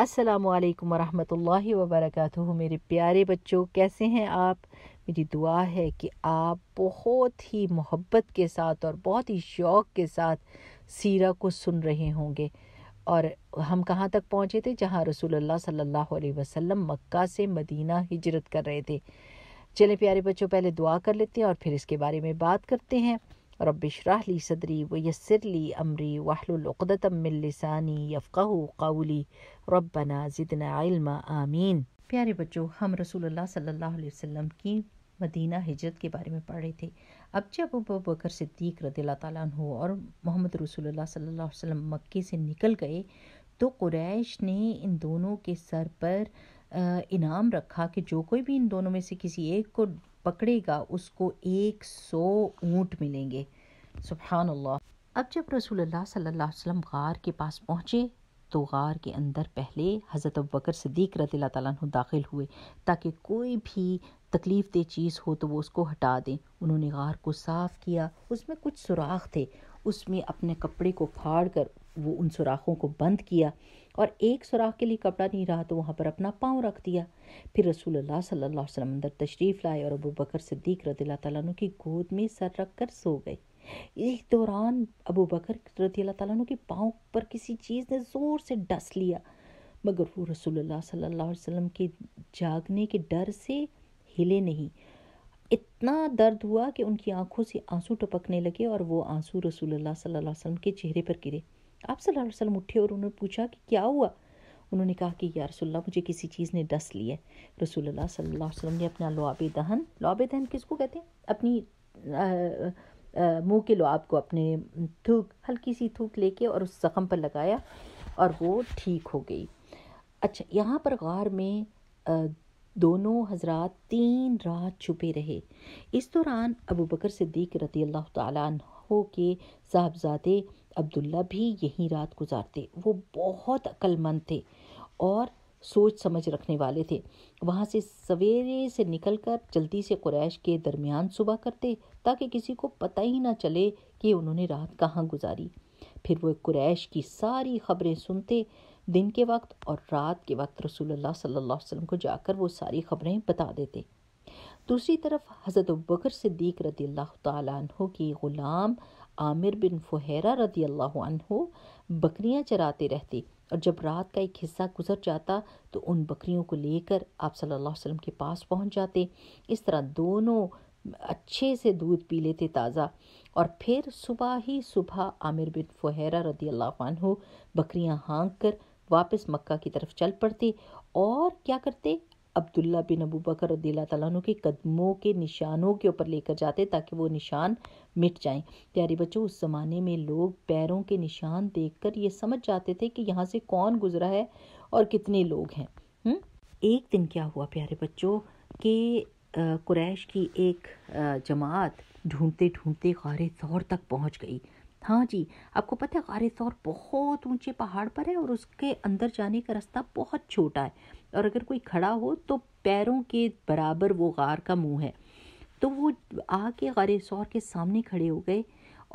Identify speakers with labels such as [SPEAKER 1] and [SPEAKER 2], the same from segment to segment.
[SPEAKER 1] अस्सलाम वालेकुम रहमतुल्लाहि व बरकातुहू मेरे प्यारे बच्चों कैसे हैं आप मेरी दुआ है कि आप बहुत ही मोहब्बत के साथ और बहुत ही शौक़ के साथ सीरा को सुन रहे होंगे और हम कहाँ तक पहुँचे थे जहाँ रसूलुल्लाह सल्लल्लाहु अलैहि वसल्लम मक्का से मदीना हिजरत कर रहे थे चले प्यारे बच्चों पहले दुआ कर लेते हैं और फिर इसके बारे में बात करते हैं रब शराह ली सदरी व यसर ली अमरी वाहलतम लसानी यफ़क़ काउली रबना ज़िदना इल्मा आमीन प्यारे बच्चों हम रसूलुल्लाह सल्लल्लाहु अलैहि वसल्लम की मदीना हिजरत के बारे में पढ़ रहे थे अब जब अबू बकर सिद्दीक रदील्ला तु और मोहम्मद रसूलुल्लाह सल्लल्लाहु अलैहि वसल्लम मक्के से निकल गए तो कुरैश ने इन दोनों के सर पर इनाम रखा कि जो कोई भी इन दोनों में से किसी एक को पकड़ेगा उसको एक सौ ऊँट मिलेंगे सुबहानल्ला अब जब रसूलुल्लाह सल्लल्लाहु अलैहि वसल्लम गार के पास पहुँचे तो गार के अंदर पहले हज़रत बकर सदीक रतल्ला तु दाखिल हुए ताकि कोई भी तकलीफ़ दे चीज़ हो तो वो उसको हटा दें उन्होंने गार को साफ़ किया उसमें कुछ सुराख थे उसमें अपने कपड़े को फाड़ कर वो उन सुराखों को बंद किया और एक सुराख के लिए कपड़ा नहीं रहा तो वहाँ पर अपना पाँव रख दिया फिर रसूल अल्लाह सल्लल्लाहु अलैहि वसल्लम अंदर तशरीफ़ लाए और अबू बकर सिद्दीक रदी तु की गोद में सर रख कर सो गए इस दौरान अबू बकर रदी तु के पाँव पर किसी चीज़ ने ज़ोर से डस लिया मगर वो रसूल सल्लल्लाहु अलैहि के जागने के डर से हिले नहीं इतना दर्द हुआ कि उनकी आंखों से आंसू टपकने लगे और वो आंसू रसूल सल्ला अलैहि वसल्लम के चेहरे पर गिरे आप सल्लल्लाहु अलैहि वसल्लम उठे और उन्होंने पूछा कि क्या हुआ उन्होंने कहा कि या रसोल्ला मुझे किसी चीज़ ने डस लिया रसूलुल्लाह सल्लल्लाहु अलैहि वसल्लम ने अपना लुआब दहन लुआब दहन किसको कहते हैं अपनी मुंह के लुआब को अपने थूक हल्की सी थूक लेके और उस ज़ख़म पर लगाया और वो ठीक हो गई अच्छा यहाँ पर गार में दोनों हजरात तीन रात छुपे रहे इस दौरान अबू बकर सिद्दीक रती अल्लाह तहो के साहबजादे अब्दुल्ला भी यहीं रात गुजारते वो बहुत अक्लमंद थे और सोच समझ रखने वाले थे वहाँ से सवेरे से निकलकर जल्दी से कुरैश के दरमियान सुबह करते ताकि किसी को पता ही ना चले कि उन्होंने रात कहाँ गुजारी फिर वो कुरैश की सारी खबरें सुनते दिन के वक्त और रात के वक्त रसूलुल्लाह सल्लल्लाहु अलैहि वसल्लम को जाकर वो सारी खबरें बता देते दूसरी तरफ हज़रत बकर सिद्दीक रदी अल्लाह की ग़ुलाम आमिर बिन फुहरा रदी अल्लाह बकरियाँ बकरियां चराते रहते और जब रात का एक हिस्सा गुजर जाता तो उन बकरियों को लेकर आप सल्लल्लाहु अलैहि वसल्लम के पास पहुंच जाते इस तरह दोनों अच्छे से दूध पी लेते ताज़ा और फिर सुबह ही सुबह आमिर बिन फुहरा रदी अल्लाह बकरियाँ हाँक कर वापस मक्का की तरफ चल पड़ते और क्या करते अब्दुल्ला बिन अबू बकर रदील्ला तु के कदमों के निशानों के ऊपर लेकर जाते ताकि वो निशान मिट जाएं प्यारे बच्चों उस ज़माने में लोग पैरों के निशान देखकर ये समझ जाते थे कि यहाँ से कौन गुजरा है और कितने लोग हैं हुँ? एक दिन क्या हुआ प्यारे बच्चों के कुरैश की एक जमात ढूंढते ढूंढते गारे तौर तक पहुँच गई हाँ जी आपको पता है गारे तौर बहुत ऊंचे पहाड़ पर है और उसके अंदर जाने का रास्ता बहुत छोटा है और अगर कोई खड़ा हो तो पैरों के बराबर वो गार का मुंह है तो वो आके गारे सौर के सामने खड़े हो गए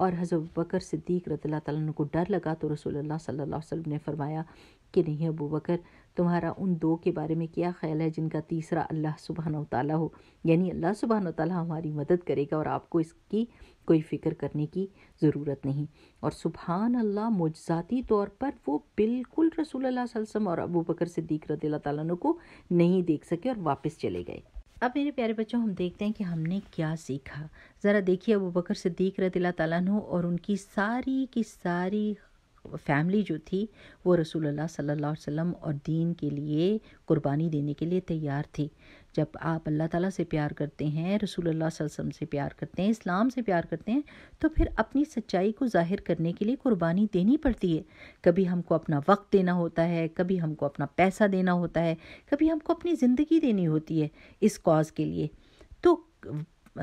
[SPEAKER 1] और हज़रत बकर सिद्दीक रतला तन को डर लगा तो रसोल्ला सल्ला वसम ने फरमाया कि नहीं अबू बकर तुम्हारा उन दो के बारे में क्या ख्याल है जिनका तीसरा अल्लाह सुबहान तला हो यानी अल्लाह सुबहान तला हमारी मदद करेगा और आपको इसकी कोई फ़िक्र करने की ज़रूरत नहीं और सुबहान अल्लाह मुजाती तौर पर वो बिल्कुल रसूल वसम और अबू बकर सिद्दीक रतील्ला तु को नहीं देख सके और वापस चले गए अब मेरे प्यारे बच्चों हम देखते हैं कि हमने क्या सीखा ज़रा देखिए अबू बकर सिद्दीक रतीला तला और उनकी सारी की सारी फैमिली जो थी वो रसूल सल्लल्लाहु अलैहि वसल्लम और दीन के लिए कुर्बानी देने के लिए तैयार थी जब आप अल्लाह ताला से प्यार करते हैं रसूल वसल्लम से प्यार करते हैं इस्लाम से प्यार करते हैं तो फिर अपनी सच्चाई को ज़ाहिर करने के लिए कुर्बानी देनी पड़ती है कभी हमको अपना वक्त देना होता है कभी हमको अपना पैसा देना होता है कभी हमको अपनी ज़िंदगी देनी होती है इस कॉज के लिए तो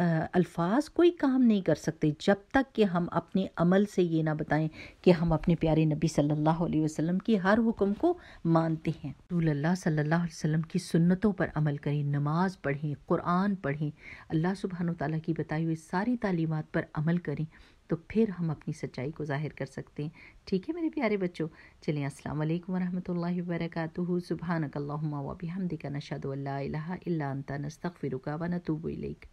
[SPEAKER 1] अल्फाज कोई काम नहीं कर सकते जब तक कि हम अपने अमल से ये ना बताएं कि हम अपने प्यारे नबी सल्लल्लाहु अलैहि वसल्लम की हर हुक्म को मानते हैं रसूलल्लाह सल्लल्लाहु अलैहि वसल्लम की सुन्नतों पर अमल करें नमाज पढ़ें कुरान पढ़ें अल्लाह सुबहान तला की बताई हुई सारी तालीमत पर अमल करें तो फिर हम अपनी सच्चाई को जाहिर कर सकते हैं ठीक है मेरे प्यारे बच्चों चलिए अस्सलाम वालेकुम वरहमतुल्लाहि वबरकातुहू सुभानकल्लाहुम्मा व बिहमदिका नशहदु अल्ला इलाहा इल्ला अंता नस्तगफिरुका व नतूबु इलैक